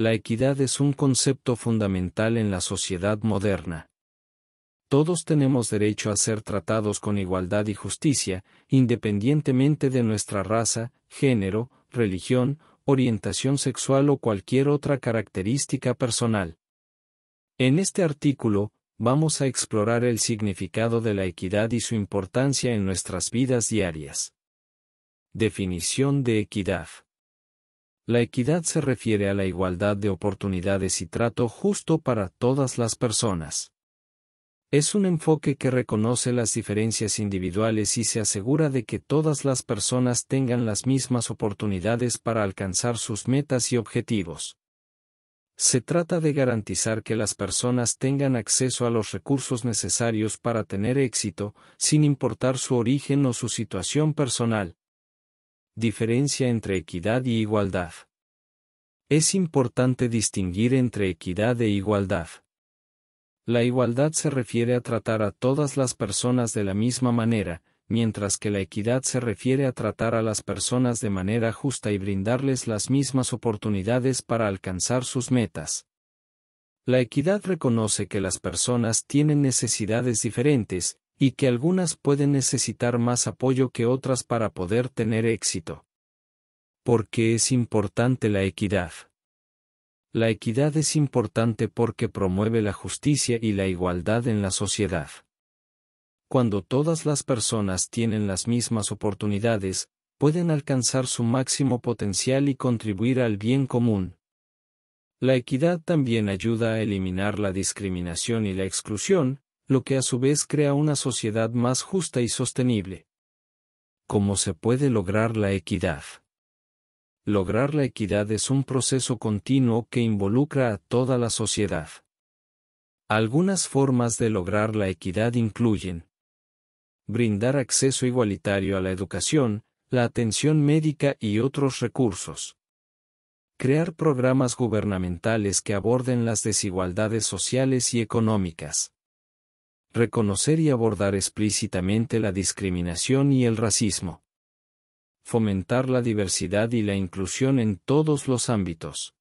La equidad es un concepto fundamental en la sociedad moderna. Todos tenemos derecho a ser tratados con igualdad y justicia, independientemente de nuestra raza, género, religión, orientación sexual o cualquier otra característica personal. En este artículo, vamos a explorar el significado de la equidad y su importancia en nuestras vidas diarias. Definición de equidad. La equidad se refiere a la igualdad de oportunidades y trato justo para todas las personas. Es un enfoque que reconoce las diferencias individuales y se asegura de que todas las personas tengan las mismas oportunidades para alcanzar sus metas y objetivos. Se trata de garantizar que las personas tengan acceso a los recursos necesarios para tener éxito, sin importar su origen o su situación personal. Diferencia entre equidad y igualdad. Es importante distinguir entre equidad e igualdad. La igualdad se refiere a tratar a todas las personas de la misma manera, mientras que la equidad se refiere a tratar a las personas de manera justa y brindarles las mismas oportunidades para alcanzar sus metas. La equidad reconoce que las personas tienen necesidades diferentes, y que algunas pueden necesitar más apoyo que otras para poder tener éxito. ¿Por qué es importante la equidad. La equidad es importante porque promueve la justicia y la igualdad en la sociedad. Cuando todas las personas tienen las mismas oportunidades, pueden alcanzar su máximo potencial y contribuir al bien común. La equidad también ayuda a eliminar la discriminación y la exclusión, lo que a su vez crea una sociedad más justa y sostenible. ¿Cómo se puede lograr la equidad? Lograr la equidad es un proceso continuo que involucra a toda la sociedad. Algunas formas de lograr la equidad incluyen brindar acceso igualitario a la educación, la atención médica y otros recursos. Crear programas gubernamentales que aborden las desigualdades sociales y económicas. Reconocer y abordar explícitamente la discriminación y el racismo fomentar la diversidad y la inclusión en todos los ámbitos.